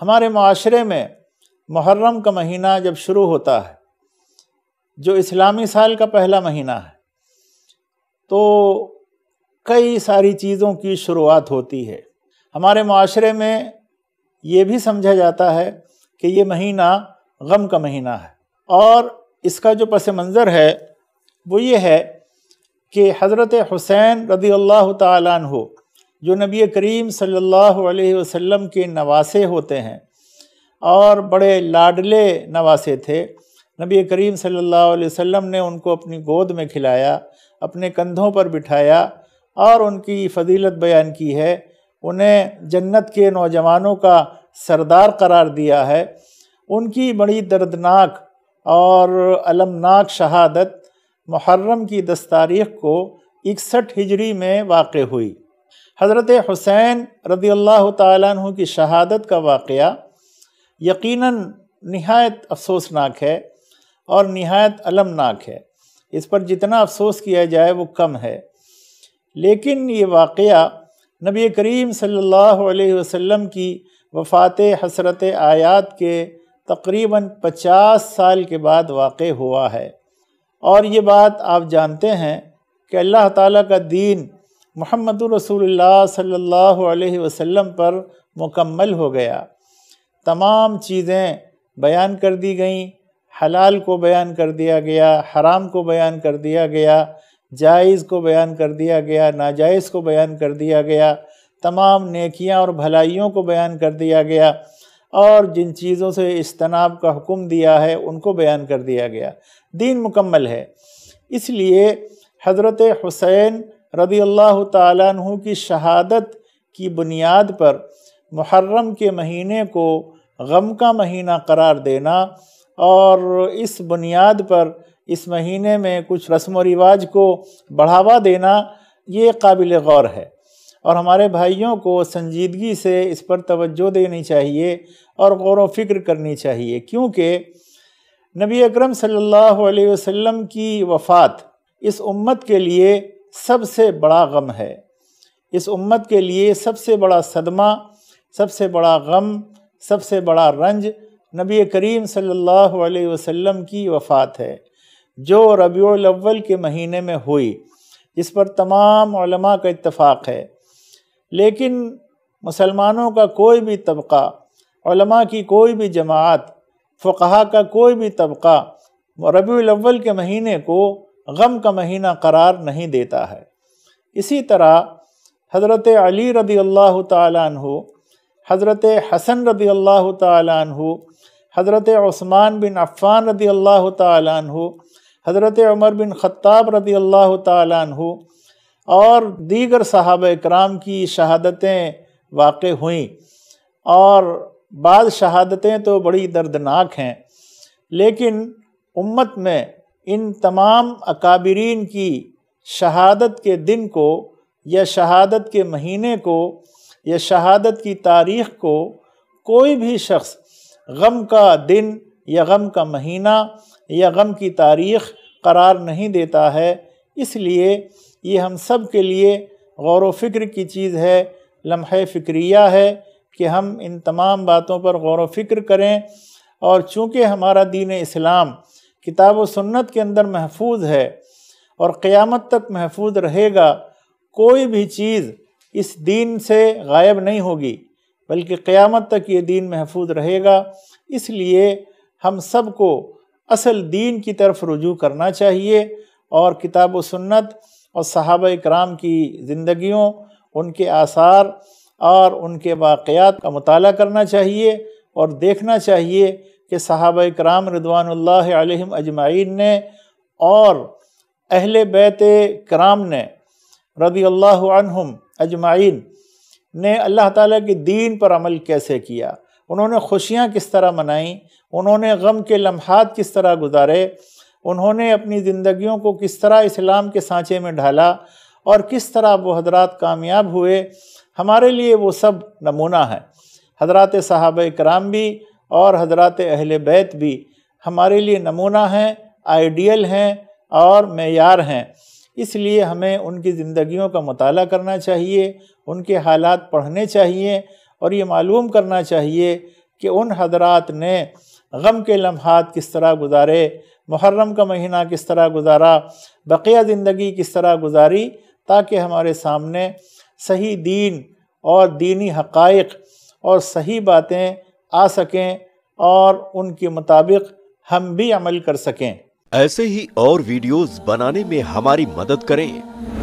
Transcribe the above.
हमारे माशरे में मुहर्रम का महीना जब शुरू होता है जो इस्लामी साल का पहला महीना है तो कई सारी चीज़ों की शुरुआत होती है हमारे माशरे में ये भी समझा जाता है कि ये महीना गम का महीना है और इसका जो पस मंज़र है वो ये है कि हज़रत हुसैन रदी अल्लाह तु जो नबी करीम सल्लल्लाहु अलैहि वसल्लम के नवासे होते हैं और बड़े लाडले नवासे थे नबी करीम सल्लल्लाहु अलैहि वसल्लम ने उनको अपनी गोद में खिलाया अपने कंधों पर बिठाया और उनकी फजीलत बयान की है उन्हें जन्नत के नौजवानों का सरदार करार दिया है उनकी बड़ी दर्दनाक और अलमनाक शहादत मुहर्रम की दस तारीख को इकसठ हिजरी में वाक़ हुई हज़रत हुसैन रदी अल्लाह तु की शहादत का वाक़ यकीन नहायत अफसोसनाक है और नहायत अलमनाक है इस पर जितना अफसोस किया जाए वो कम है लेकिन ये वाक़ नबी करीम सल्लल्लाहु अलैहि वसल्लम की वफ़ात हसरत आयात के तकरीबन 50 साल के बाद वाक़ हुआ है और ये बात आप जानते हैं कि अल्लाह ताला का दीन मोहम्मद रसूल सल्लल्लाहु अलैहि वसल्लम पर मुकम्मल हो गया तमाम चीज़ें बयान कर दी गईं हलाल को बयान कर दिया गया हराम को बयान कर दिया गया जायज़ को बयान कर दिया गया नाजायज़ को बयान कर दिया गया तमाम नेकियां और भलाइयों को बयान कर दिया गया और जिन चीज़ों से इज्तनाब का हुक्म दिया है उनको बयान कर दिया गया दीन मुकम्मल है इसलिए हज़रत हुसैन रदी अल्लाह तु की शहादत की बुनियाद पर मुहर्रम के महीने को गम का महीना करार देना और इस बुनियाद पर इस महीने में कुछ रस्म व रिवाज को बढ़ावा देना ये काबिल गौर है और हमारे भाइयों को संजीदगी से इस पर तवज्जो देनी चाहिए और गौर फिक्र करनी चाहिए क्योंकि नबी अकरम सल्लल्लाहु अलैहि वसल्लम की वफ़ात इस उम्मत के लिए सबसे बड़ा गम है इस उम्मत के लिए सबसे बड़ा सदमा सबसे बड़ा गम सबसे बड़ा रंज नबी करीम सल्लल्लाहु अलैहि वसल्लम की वफ़ात है जो रबीउल अव्वल के महीने में हुई इस पर तमाम उलमा का इतफाक़ है लेकिन मुसलमानों का कोई भी तबका उलमा की कोई भी जमात फ़ुकहा का कोई भी तबका रबीउल अव्वल के महीने को गम का महीना करार नहीं देता है इसी तरह हज़रत अली रदी अल्लाह तु हज़रत हसन रदी अल्लाह तु हज़रत ओस्मान बिन अफ़ान रदी अल्लाह तु हज़रत उमर बिन ख़ाब रदी अल्लाह तु और दीगर साहब कराम की शहादतें वाक़ हुई और बाद शहादतें तो बड़ी दर्दनाक हैं लेकिन उम्मत में इन तमाम अकाबरीन की शहादत के दिन को या शहादत के महीने को या शहादत की तारीख़ को कोई भी शख्स गम का दिन या गम का महीना या गम की तारीख़ करार नहीं देता है इसलिए ये हम सब के लिए गौर फ़िक्र की चीज़ है लम्हे फ़िक्रिया है कि हम इन तमाम बातों पर गौर फ़िक्र करें और चूँकि हमारा दीन इस्लाम किताब व सुन्नत के अंदर महफूज है और क़यामत तक महफूज रहेगा कोई भी चीज़ इस दीन से गायब नहीं होगी बल्कि क़यामत तक ये दीन महफूज रहेगा इसलिए हम सबको असल दीन की तरफ रुजू करना चाहिए और किताब व सुन्नत और सहाब कराम की ज़िंदगियों उनके आसार और उनके वाक़ात का मताल करना चाहिए और देखना चाहिए कि साहब कराम रिदवानल अजमाइन ने और अहल बैत कराम ने रदी अल्लाम अजमाइन ने अल्लाह ताली के दीन पर अमल कैसे किया उन्होंने खुशियाँ किस तरह मनाईं उन्होंने गम के लम्हात किस तरह गुजारे उन्होंने अपनी ज़िंदगियों को किस तरह इस्लाम के सांचे में ढाला और किस तरह वो हजरात कामयाब हुए हमारे लिए वो सब नमूना है हजरत साहब कराम भी और हजरत अहल बैत भी हमारे लिए नमूना हैं आइडियल हैं और मैार हैं इसलिए हमें उनकी ज़िंदगियों का मताल करना चाहिए उनके हालात पढ़ने चाहिए और ये मालूम करना चाहिए कि उन हजरात ने गम के लम्हात किस तरह गुजारे मुहर्रम का महीना किस तरह गुजारा बक़िया ज़िंदगी किस तरह गुजारी ताकि हमारे सामने सही दीन और दीनी हक़ और सही बातें आ सकें और उनके मुताबिक हम भी अमल कर सकें ऐसे ही और वीडियोस बनाने में हमारी मदद करें